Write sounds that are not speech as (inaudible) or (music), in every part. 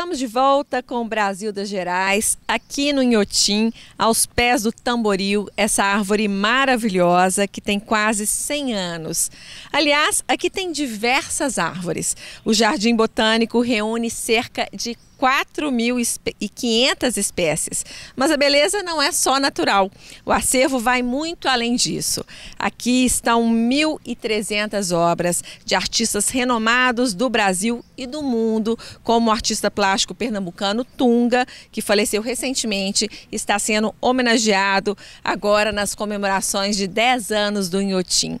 Estamos de volta com o Brasil das Gerais, aqui no Inhotim, aos pés do Tamboril, essa árvore maravilhosa que tem quase 100 anos. Aliás, aqui tem diversas árvores. O Jardim Botânico reúne cerca de 4.500 espécies. Mas a beleza não é só natural. O acervo vai muito além disso. Aqui estão 1.300 obras de artistas renomados do Brasil e do mundo, como o artista plástico pernambucano Tunga, que faleceu recentemente, está sendo homenageado agora nas comemorações de 10 anos do Inhotim.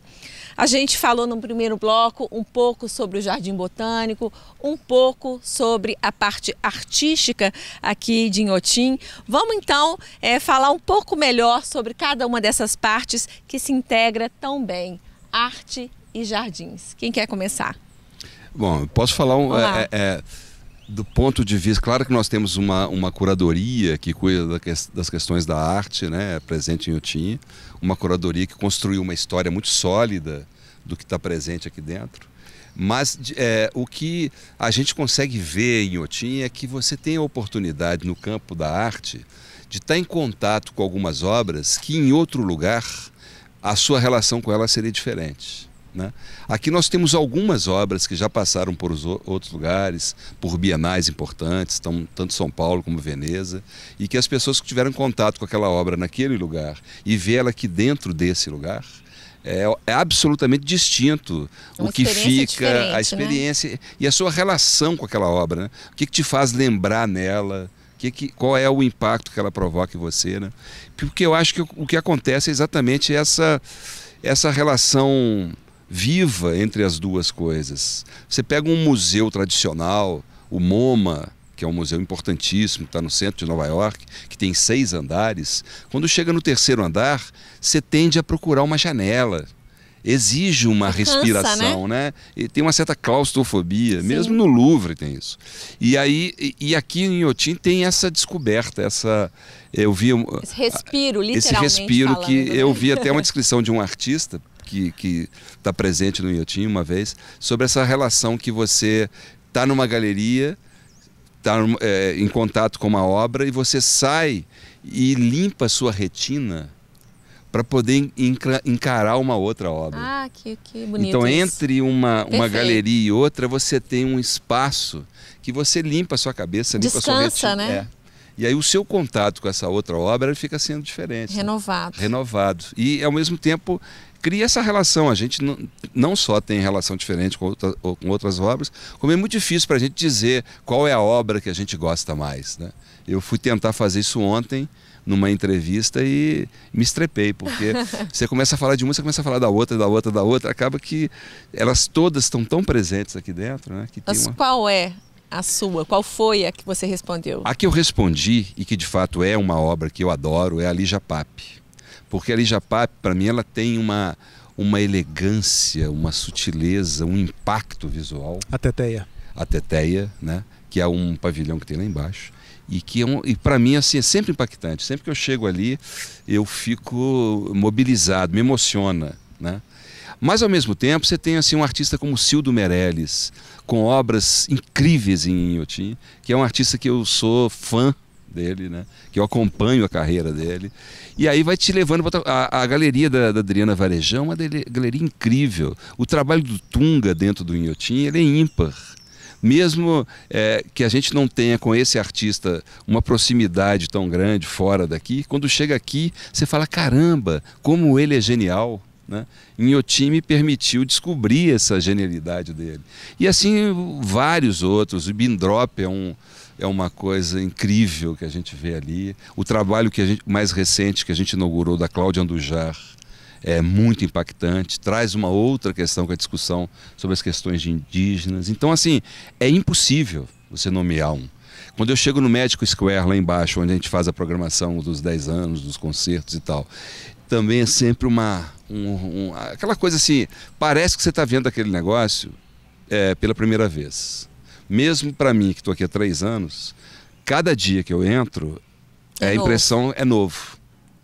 A gente falou no primeiro bloco um pouco sobre o Jardim Botânico, um pouco sobre a parte artística aqui de Inhotim. Vamos então é, falar um pouco melhor sobre cada uma dessas partes que se integra tão bem, arte e jardins. Quem quer começar? Bom, posso falar um, é, é, do ponto de vista, claro que nós temos uma, uma curadoria que cuida das questões da arte, né, presente em Inhotim, uma curadoria que construiu uma história muito sólida do que está presente aqui dentro. Mas é, o que a gente consegue ver em Otim é que você tem a oportunidade no campo da arte de estar tá em contato com algumas obras que em outro lugar a sua relação com elas seria diferente. Né? Aqui nós temos algumas obras que já passaram por outros lugares, por bienais importantes, tão, tanto São Paulo como Veneza, e que as pessoas que tiveram contato com aquela obra naquele lugar e vê ela aqui dentro desse lugar, é, é, absolutamente distinto é Uma o que fica, a né? experiência né? e a sua relação com aquela obra. Né? O que, que, te faz lembrar nela? Que, que, qual é o impacto que ela provoca em você? Né? Porque eu acho que o, o que acontece é exatamente essa, essa relação viva entre as duas coisas. Você pega um museu tradicional, o MoMA, que é um museu importantíssimo, está no centro de Nova York, que tem seis andares. Quando chega no terceiro andar, você tende a procurar uma janela exige uma Cansa, respiração, né? né? E tem uma certa claustrofobia, Sim. mesmo no Louvre tem isso. E aí e aqui em Iotim tem essa descoberta, essa eu vi esse respiro, literalmente esse respiro falando. que né? eu vi até uma descrição de um artista que está presente no Iotim uma vez, sobre essa relação que você está numa galeria, está é, em contato com uma obra e você sai e limpa a sua retina para poder encarar uma outra obra. Ah, que, que bonito. Então, isso. entre uma, uma galeria e outra, você tem um espaço que você limpa a sua cabeça, limpa Descansa, a sua retina. Né? É. E aí o seu contato com essa outra obra fica sendo diferente. Né? Renovado. Né? Renovado. E ao mesmo tempo cria essa relação. A gente não, só tem relação diferente com, outra, com outras obras, como é muito difícil para a gente dizer qual é a obra que a gente gosta mais. Né? Eu fui tentar fazer isso ontem numa entrevista e me estrepei, porque (laughs) você começa a falar de uma, você começa a falar da outra, da outra, da outra, acaba que elas todas estão tão presentes aqui dentro, né? Que Mas uma... qual é a sua? Qual foi a que você respondeu? A que eu respondi, e que de fato é uma obra que eu adoro, é a lija Pape. Porque a lija Pape, para mim, ela tem uma, uma elegância, uma sutileza, um impacto visual. A Teteia. A Teteia, né? que é um pavilhão que tem lá embaixo. E que é um, e para mim assim é sempre impactante. Sempre que eu chego ali, eu fico mobilizado, me emociona, né? Mas ao mesmo tempo você tem assim um artista como Sildo Meirelles, com obras incríveis em Inhotim, que é um artista que eu sou fã dele, né? Que eu acompanho a carreira dele. E aí vai te levando para a, a, galeria da, da Adriana Varejão, é uma dele, galeria incrível. O trabalho do Tunga dentro do Inhotim, ele é ímpar mesmo é, que a gente não tenha com esse artista uma proximidade tão grande fora daqui, quando chega aqui você fala caramba, como ele é genial, né? Em Otime permitiu descobrir essa genialidade dele. E assim vários outros. O Bindrop é, um, é uma coisa incrível que a gente vê ali. O trabalho que gente, mais recente que a gente inaugurou da Cláudia Andujar é muito impactante, traz uma outra questão que é a discussão sobre as questões de indígenas. Então, assim, é impossível você nomear um. Quando eu chego no Médico Square, lá embaixo, onde a gente faz a programação dos 10 anos, dos concertos e tal, também é sempre uma. Um, um, aquela coisa assim, parece que você está vendo aquele negócio é, pela primeira vez. Mesmo para mim, que estou aqui há três anos, cada dia que eu entro, é a impressão novo. é novo.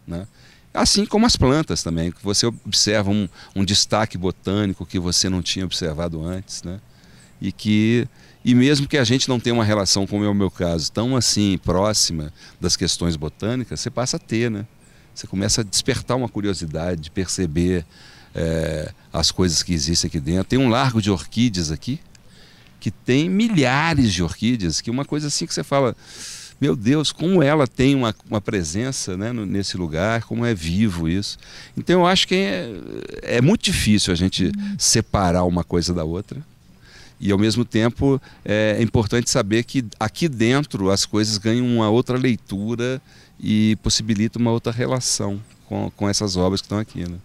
Né? Assim como as plantas também, que você observa um, um destaque botânico que você não tinha observado antes. Né? E que e mesmo que a gente não tenha uma relação, como é o meu caso, tão assim próxima das questões botânicas, você passa a ter, né? Você começa a despertar uma curiosidade, de perceber é, as coisas que existem aqui dentro. Tem um largo de orquídeas aqui, que tem milhares de orquídeas, que é uma coisa assim que você fala, meu Deus, como ela tem uma, uma presença né, nesse lugar, como é vivo isso. Então eu acho que é, é muito difícil a gente separar uma coisa da outra. E ao mesmo tempo é, é importante saber que aqui dentro as coisas ganham uma outra leitura e possibilita uma outra relação com, com essas obras que estão aqui. Né?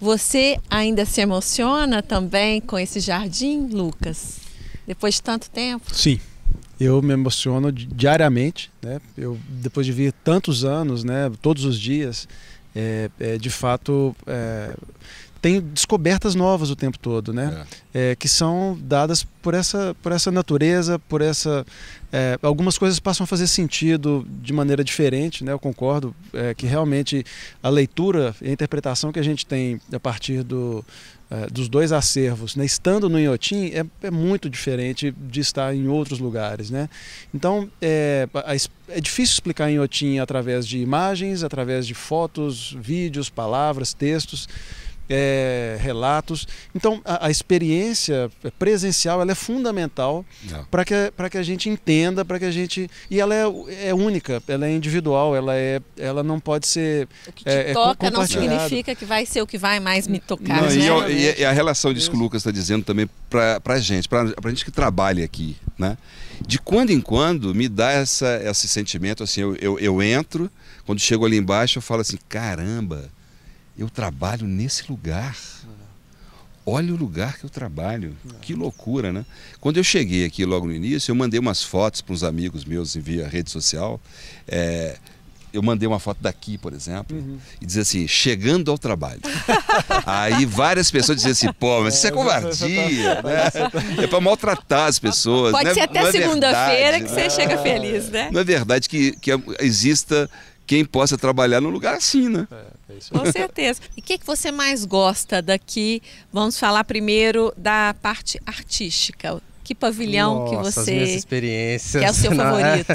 Você ainda se emociona também com esse jardim, Lucas? Depois de tanto tempo? Sim, eu me emociono diariamente, né? Eu depois de vir tantos anos, né? Todos os dias, é, é de fato é, tem descobertas novas o tempo todo, né? É. É, que são dadas por essa, por essa natureza, por essa. É, algumas coisas passam a fazer sentido de maneira diferente, né? Eu concordo é, que realmente a leitura e a interpretação que a gente tem a partir do, é, dos dois acervos, né? estando no Inhotim, é, é, muito diferente de estar em outros lugares. Né? Então, é, é difícil explicar Inhotim através de imagens, através de fotos, vídeos, palavras, textos é, relatos. Então, a, a, experiência presencial ela é fundamental é. para que, que a gente entenda, para que a gente. E ela é, é, única, ela é individual, ela, é, ela não pode ser. O que te é, é toca não significa que vai ser o que vai mais me tocar. Não, né? É e, eu, e, a relação disso que o Lucas está dizendo também para a gente, para a gente que trabalha aqui, né? De quando em quando me dá essa, esse sentimento assim, eu, eu, eu entro, quando chego ali embaixo eu falo assim, caramba eu trabalho nesse lugar. Olha o lugar que eu trabalho. Que loucura, né? Quando eu cheguei aqui logo no início, eu mandei umas fotos para uns amigos meus via rede social. É, eu mandei uma foto daqui, por exemplo, uhum. e dizia assim, chegando ao trabalho. (laughs) Aí várias pessoas diziam assim, pô, mas isso é, é tá covardia, (laughs) né? É para maltratar as pessoas. Pode né? ser até é segunda-feira que você chega feliz, né? Não é verdade que, que exista quem possa trabalhar num lugar assim, né? É. É isso Com certeza. E o que, que você mais gosta daqui? Vamos falar primeiro da parte artística. Que pavilhão Nossa, que você. As minhas experiências. Que é o seu (laughs) é? favorito.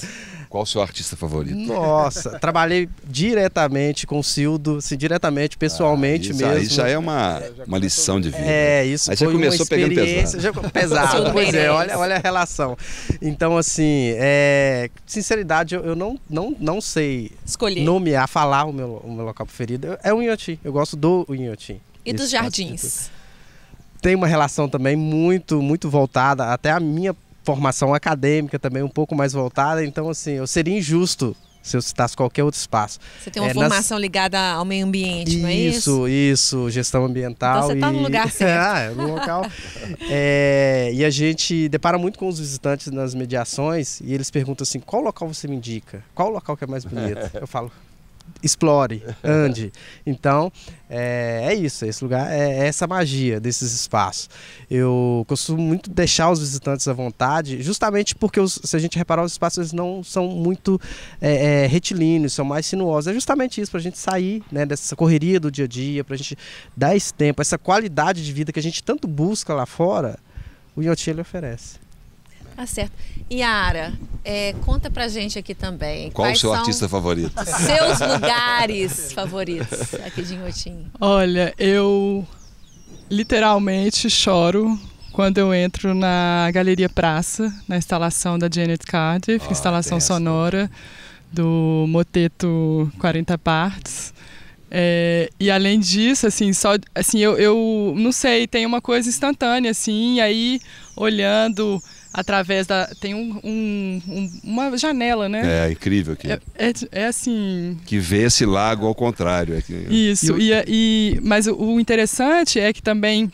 Qual o seu artista favorito? Nossa, trabalhei diretamente com o Cildo, assim, diretamente, ah, pessoalmente ah, isso, mesmo. Isso já é uma, uma lição de vida. É, isso Aí foi já começou uma experiência, pegando pesado. Já, pesado, pois é, olha, olha a relação. Então, assim, é, sinceridade, eu, eu não, não, não sei nomear, falar o meu, o meu local preferido. É o Inhotim, eu gosto do Inhotim. E dos jardins? tem uma relação também muito muito voltada até a minha formação acadêmica também um pouco mais voltada, então assim, eu seria injusto se eu citasse qualquer outro espaço. Você tem uma é, formação nas... ligada ao meio ambiente, isso, não é isso? Isso, gestão ambiental. Então você está e... no lugar (laughs) certo. ah, é, no local. é, e a gente depara muito com os visitantes nas mediações e eles perguntam assim, qual local você me indica? Qual local que é mais bonito? (laughs) Eu falo, explore, ande. Então, é, é, isso, esse lugar, é, é, essa magia desses espaços. Eu costumo muito deixar os visitantes à vontade, justamente porque, os, se a gente reparar, os espaços eles não são muito é, é retilíneos, são mais sinuosos. É justamente isso, para a gente sair né, dessa correria do dia a dia, para a gente dar esse tempo, essa qualidade de vida que a gente tanto busca lá fora, o ele oferece. Tá certo. Yara, é, conta pra gente aqui também. Qual o seu artista favorito? Seus (laughs) lugares favoritos aqui de Inhotim. Olha, eu literalmente choro quando eu entro na Galeria Praça, na instalação da Janet Cardiff, ah, instalação sonora do moteto 40 partes. É, e além disso, assim, só, assim eu, eu não sei, tem uma coisa instantânea, assim, e aí olhando através da. Tem um, um, um, uma janela, né? É, incrível aqui. É, é, é, assim. Que vê esse lago ao contrário. Aqui. É Isso, e, é, e, mas o interessante é que também.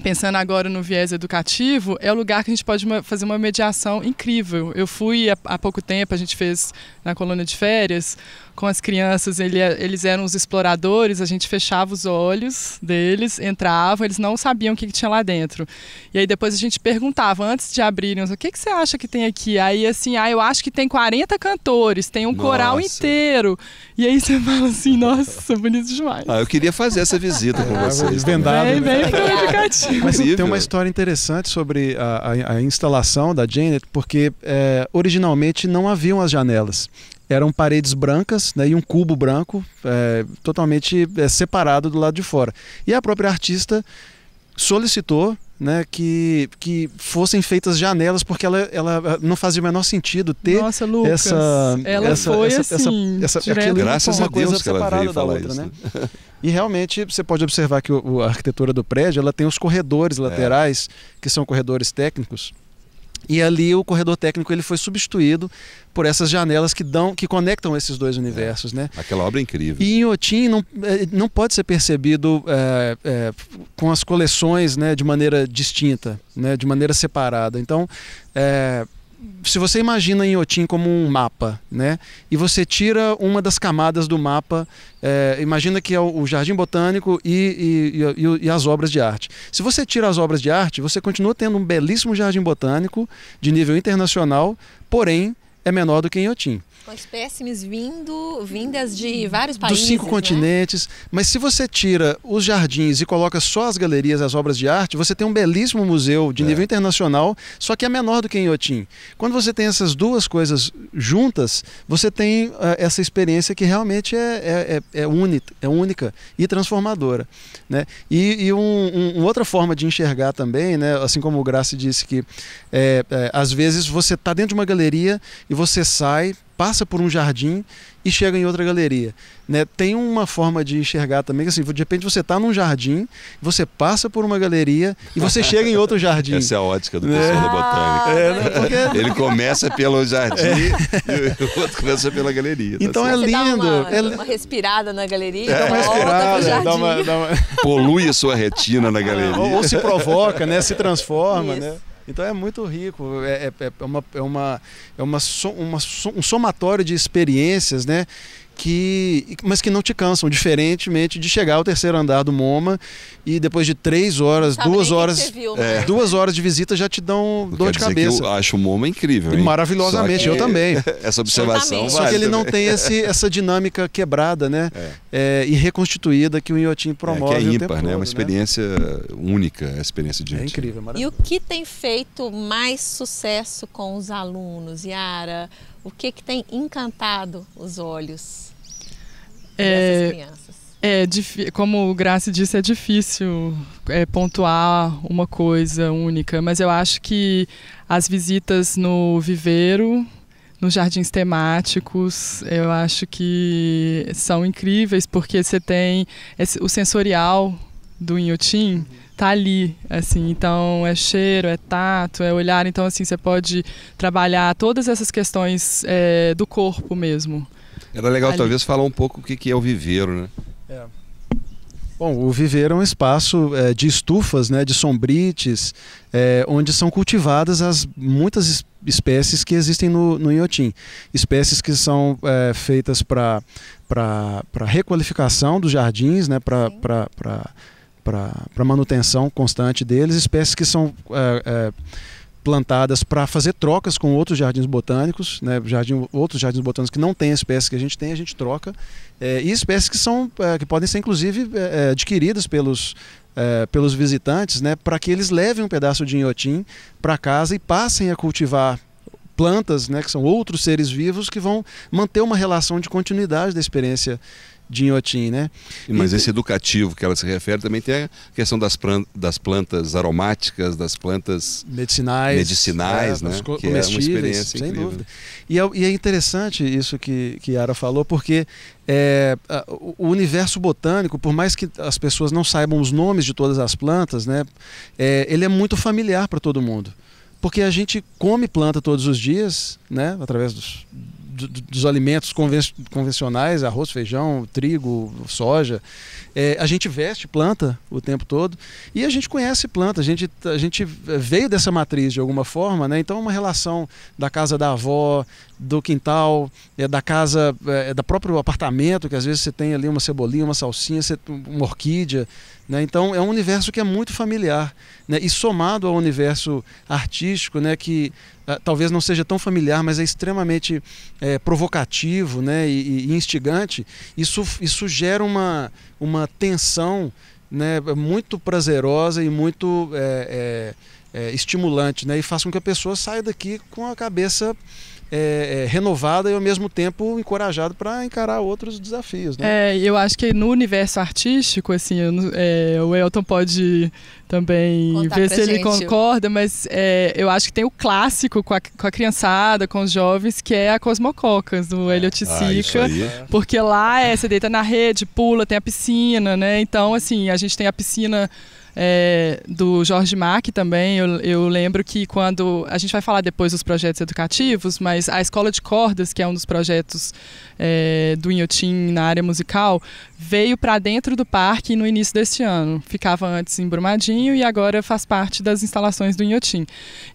Pensando agora no viés educativo, é o lugar que a gente pode uma, fazer uma mediação incrível. Eu fui há, há pouco tempo, a gente fez na colônia de férias, com as crianças, ele, é, eles eram os exploradores, a gente fechava os olhos deles, entrava, eles não sabiam o que, que tinha lá dentro. E aí depois a gente perguntava, antes de abrirem, o que, que você acha que tem aqui? Aí assim, ah, eu acho que tem 40 cantores, tem um nossa. coral inteiro. E aí você fala assim, nossa, bonito demais. Ah, eu queria fazer essa visita com (laughs) ah, vocês. vendado Bem, né? bem Mas tem uma história interessante sobre a, a, a instalação da Janet, porque é, originalmente não haviam as janelas eram paredes brancas né, e um cubo branco é, totalmente é, separado do lado de fora. E a própria artista solicitou né, que, que fossem feitas janelas, porque ela, ela não fazia o menor sentido ter Nossa, Lucas, essa. Ela essa, foi essa, assim, essa, essa aquilo, graças a Deus que ela veio falar outra, isso. Né? né? (laughs) e realmente você pode observar que o, a arquitetura do prédio ela tem os corredores é. laterais, é. que são corredores técnicos e ali o corredor técnico ele foi substituído por essas janelas que dão, que conectam esses dois é. universos, é. né? Aquela obra é incrível. E Inhotim não, é, não pode ser percebido é, é, com as coleções, né, de maneira distinta, né, de maneira separada. Então, é, se você imagina Inhotim como um mapa, né? E você tira uma das camadas do mapa, é, imagina que é o Jardim Botânico e, e, e, e, as obras de arte. Se você tira as obras de arte, você continua tendo um belíssimo Jardim Botânico de nível internacional, porém é menor do que Inhotim. Com espécimes vindo, vindas de vários países. Dos cinco né? continentes. Mas se você tira os jardins e coloca só as galerias, as obras de arte, você tem um belíssimo museu de é. nível internacional, só que é menor do que em Inhotim. Quando você tem essas duas coisas juntas, você tem uh, essa experiência que realmente é, é, é, é única, é única e transformadora. Né? E, e um, um, uma outra forma de enxergar também, né? assim como o Grace disse que é, às vezes você está dentro de uma galeria e você sai passa por um jardim e chega em outra galeria. Né? Tem uma forma de enxergar também que assim, de repente você está num jardim, você passa por uma galeria e você chega em outro (laughs) jardim. Essa é a ótica do né? professor da botânica. É, né? Porque... (laughs) Ele começa pelo jardim é. (laughs) e o outro começa pela galeria. Tá então é lindo. Uma, é... uma, respirada na galeria, é. uma respirada, dá uma, dá uma... polui a sua retina na galeria. Ou, ou se provoca, né? se transforma. Isso. Né? Então é muito rico, é, é, é uma, é, uma, é uma, so, uma so, um somatório de experiências, né? que, mas que não te cansam, diferentemente de chegar ao terceiro andar do MoMA e depois de três horas, Sabe duas horas, viu, né? é. duas horas de visita já te dão dor de cabeça. eu acho o MoMA incrível, hein? E maravilhosamente, que... eu também. (laughs) essa observação. Só que ele também. não tem esse, (laughs) essa dinâmica quebrada, né? É. É, e reconstituída que o Inhotim promove. É, que é ímpar, né? É uma né? experiência né? única, a experiência de. É incrível, maravilhoso. E o que tem feito mais sucesso com os alunos, Yara? O que, que tem encantado os olhos? É, É, como o Grace disse, é difícil é, pontuar uma coisa única, mas eu acho que as visitas no viveiro, nos jardins temáticos, eu acho que são incríveis, porque você tem esse, o sensorial do Inhotim tá ali, assim, então é cheiro, é tato, é olhar, então assim, você pode trabalhar todas essas questões é, do corpo mesmo. Era legal ali... talvez falar um pouco o que, que é o viveiro, né? É. Bom, o viveiro é um espaço é, de estufas, né, de sombrites, é, onde são cultivadas as muitas espécies que existem no, no Inhotim. Espécies que são é, feitas para requalificação dos jardins, né, para para manutenção constante deles, espécies que são é, é, plantadas para fazer trocas com outros jardins botânicos, né, jardim, outros jardins botânicos que não têm espécies que a gente tem, a gente troca. É, e espécies que, são, é, que podem ser, inclusive, é, adquiridas pelos, pelos visitantes, né, para que eles levem um pedaço de inhotim para casa e passem a cultivar plantas, né, que são outros seres vivos que vão manter uma relação de continuidade da experiência Dinhotim, né? Mas e... esse educativo que ela se refere também tem a questão das, das plantas aromáticas, das plantas medicinais, medicinais, é, né? Que é uma experiência sem incrível. dúvida. E é, e é, interessante isso que que Yara falou, porque é, o universo botânico, por mais que as pessoas não saibam os nomes de todas as plantas, né? É, ele é muito familiar para todo mundo porque a gente come planta todos os dias, né, através dos, dos alimentos convencionais, arroz, feijão, trigo, soja. É, a gente veste planta o tempo todo e a gente conhece planta, a gente, a gente veio dessa matriz de alguma forma, né? Então uma relação da casa da avó, do quintal, é, da casa, é, é, da próprio apartamento, que às vezes você tem ali uma cebolinha, uma salsinha, você, uma orquídea. Né? Então é um universo que é muito familiar. Né? E somado ao universo artístico, né, que ah, talvez não seja tão familiar, mas é extremamente é, provocativo né, e, e instigante, isso, isso gera uma, uma tensão né, muito prazerosa e muito é, é, é, estimulante, né, e faz com que a pessoa saia daqui com a cabeça é, é, renovada e ao mesmo tempo encorajado para encarar outros desafios. Né? É, eu acho que no universo artístico, assim, é, o Elton pode também Contar ver se ele concorda, mas é, eu acho que tem o clássico com a, com a, criançada, com os jovens, que é a Cosmococas, do é. Elliot Sica, ah, porque lá é, você deita na rede, pula, tem a piscina, né? Então, assim, a gente tem a piscina é, do Jorge Mack também. Eu, eu, lembro que quando. A gente vai falar depois dos projetos educativos, mas a Escola de Cordas, que é um dos projetos é, do Inhotim na área musical, veio para dentro do parque no início deste ano. Ficava antes em Brumadinho e agora faz parte das instalações do Inhotim.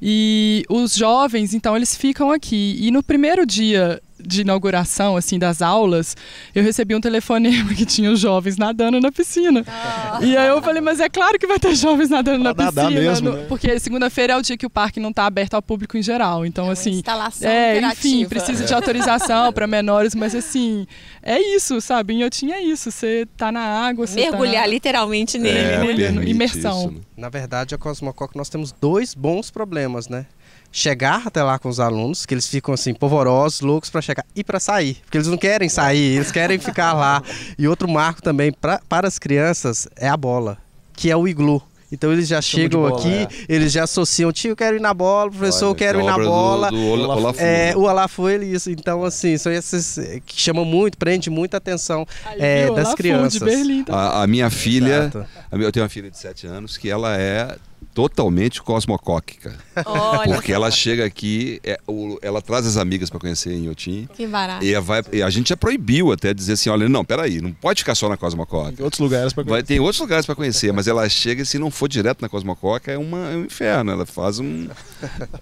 E os jovens, então, eles ficam aqui. E no primeiro dia de inauguração, assim, das aulas, eu recebi um telefonema (laughs) que tinha os jovens nadando na piscina. Ah. E aí eu falei, mas é claro que vai ter (laughs) jovens nadando pra na piscina. Mesmo, no, né? Porque segunda-feira é o dia que o parque não está aberto ao público em geral. Então, é assim. Instalação é, enfim, precisa de é. autorização para menores, mas assim, é isso, sabe? eu tinha isso. Você tá na água, você tá Mergulhar tá na... literalmente nele, é, é né? Imersão. Isso, né? Na verdade, a Cosmococ nós temos dois bons problemas, né? chegar até lá com os alunos, que eles ficam assim polvorosos, loucos para chegar e para sair, porque eles não querem sair, eles querem ficar lá. E outro marco também pra, para as crianças é a bola, que é o iglu. Então eles já Estamos chegam bola, aqui, é. eles já associam, tio, quero ir na bola, professor, Olha, quero ir na bola. Do, do Olaf, Olaf, é, o Olá foi ele isso. Então, assim, são esses eh, que chamam muito, prende muita atenção Aí, é, das crianças. Berlim, tá? a, a, minha filha, a, eu tenho uma filha de 7 anos que ela é totalmente cosmocóquica. Olha porque ela chega aqui, é, o, ela traz as amigas para conhecer em Yotin. Que barato. E, vai, e, a gente já proibiu até dizer assim, olha, não, peraí, não pode ficar só na Cosmocóquica. Tem outros lugares para conhecer. Vai, tem outros lugares para conhecer, mas ela chega e se não for direto na Cosmocóquica é, uma, é um inferno, ela faz um... (laughs)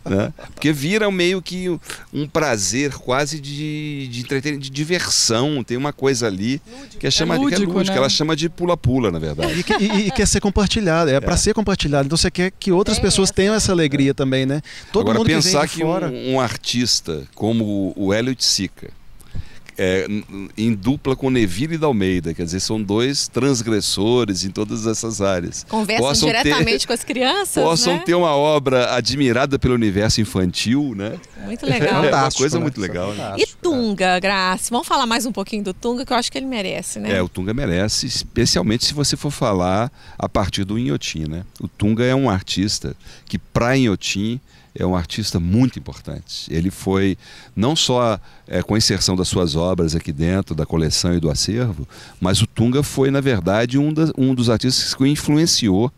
Né? Porque vira meio que um prazer quase de, de entretenimento, de diversão. Tem uma coisa ali lúdico. que é chamada é lúdico, que é lúdico, né? ela chama de pula-pula, na verdade. E, e, e, quer é ser compartilhada, é, é. para ser compartilhada. Então você quer quer que outras pessoas essa. tenham essa alegria também, né? Todo Agora, mundo pensar que, que fora... um, um, artista como o Elliot Sica, é, em dupla com Neville e Dalmeida. quer dizer, são dois transgressores em todas essas áreas. Conversam possam diretamente ter, com as crianças. Possam né? ter uma obra admirada pelo universo infantil, né? Muito legal. (laughs) É uma coisa né? muito legal. Né? E é. Tunga, Graça, vamos falar mais um pouquinho do Tunga, que eu acho que ele merece, né? É, o Tunga merece, especialmente se você for falar a partir do Inhotim, né? O Tunga é um artista que, para Inhotim, é um artista muito importante. Ele foi, não só é, com a inserção das suas obras aqui dentro, da coleção e do acervo, mas o Tunga foi, na verdade, um, da, um dos artistas que influenciou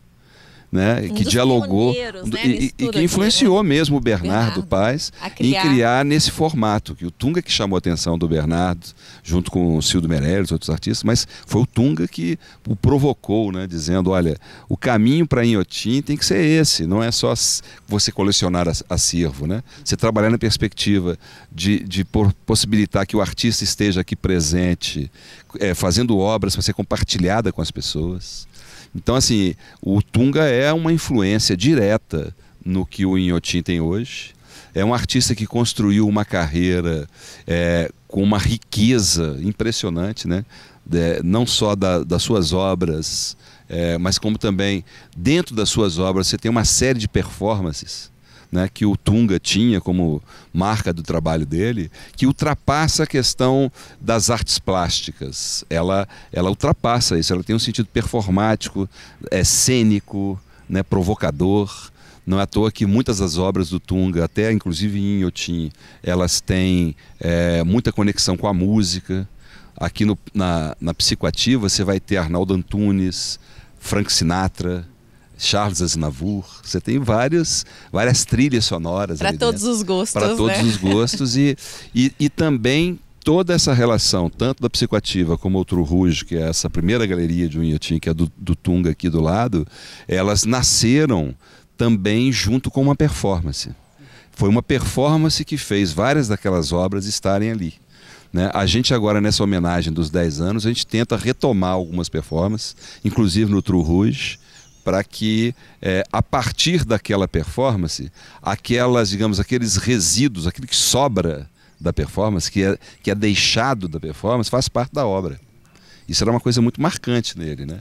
né, um que dialogou né? e, e, que influenciou aqui, né? mesmo o Bernardo, Bernardo Paz criar... em criar nesse formato, que o Tunga que chamou a atenção do Bernardo, junto com o Cildo Meirelles, outros artistas, mas foi o Tunga que o provocou, né, dizendo, olha, o caminho para Inhotim tem que ser esse, não é só você colecionar acervo, né? Você trabalhar na perspectiva de, de possibilitar que o artista esteja aqui presente, é, fazendo obras para ser compartilhada com as pessoas. Então, assim, o Tunga é uma influência direta no que o Inhotim tem hoje. É um artista que construiu uma carreira é, com uma riqueza impressionante, né? É, não só da, das suas obras, é, mas como também dentro das suas obras você tem uma série de performances né, que o Tunga tinha como marca do trabalho dele, que ultrapassa a questão das artes plásticas. Ela, ela ultrapassa isso, ela tem um sentido performático, é cênico, né, provocador. Não é à toa que muitas das obras do Tunga, até inclusive em Inhotim, elas têm é, muita conexão com a música. Aqui no, na, na Psicoativa você vai ter Arnaldo Antunes, Frank Sinatra, Charles Aznavour, você tem várias, várias trilhas sonoras. Para todos os gostos. Para né? todos né? os gostos e, e, e, também toda essa relação, tanto da psicoativa como outro Rouge, que é essa primeira galeria de Unhotim, que é do, do Tunga aqui do lado, elas nasceram também junto com uma performance. Foi uma performance que fez várias daquelas obras estarem ali. Né? A gente agora, nessa homenagem dos 10 anos, a gente tenta retomar algumas performances, inclusive no True Rouge, para que é, a partir daquela performance, aquelas, digamos, aqueles resíduos, aquilo que sobra da performance, que é, que é deixado da performance, faz parte da obra. Isso era uma coisa muito marcante nele, né?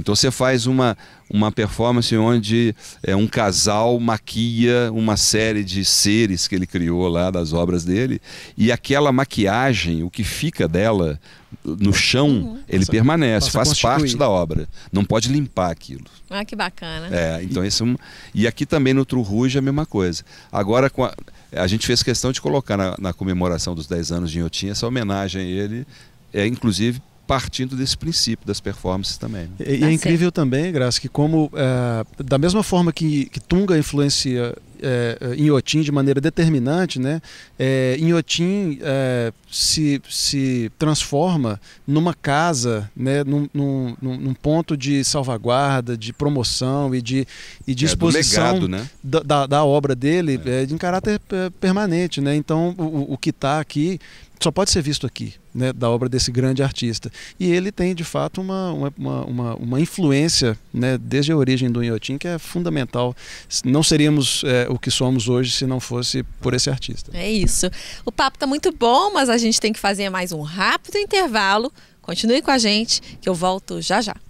Então você faz uma, uma performance onde é, um casal maquia uma série de seres que ele criou lá das obras dele e aquela maquiagem, o que fica dela no chão, uhum. ele permanece, faz parte da obra. Não pode limpar aquilo. Ah, que bacana. É, então esse é um... E aqui também no Tru Rouge é a mesma coisa. Agora com a a gente fez questão de colocar na, na, comemoração dos 10 anos de Inhotim essa homenagem a ele, é, inclusive partindo desse princípio das performances também. Né? E, e, tá é incrível também, Graça, que como é, da mesma forma que, que Tunga influencia é, é, Inhotim de maneira determinante, né? É, Inhotim é, se, se transforma numa casa, né? num, num, num ponto de salvaguarda, de promoção e de, e de é, exposição é, legado, né? da, da, da, obra dele é. é em caráter permanente. Né? Então, o, o que está aqui só pode ser visto aqui, né, da obra desse grande artista. E ele tem, de fato, uma, uma, uma, uma influência né, desde a origem do Inhotim que é fundamental. Não seríamos é, o que somos hoje se não fosse por esse artista. É isso. O papo está muito bom, mas a gente tem que fazer mais um rápido intervalo. Continue com a gente, que eu volto já já.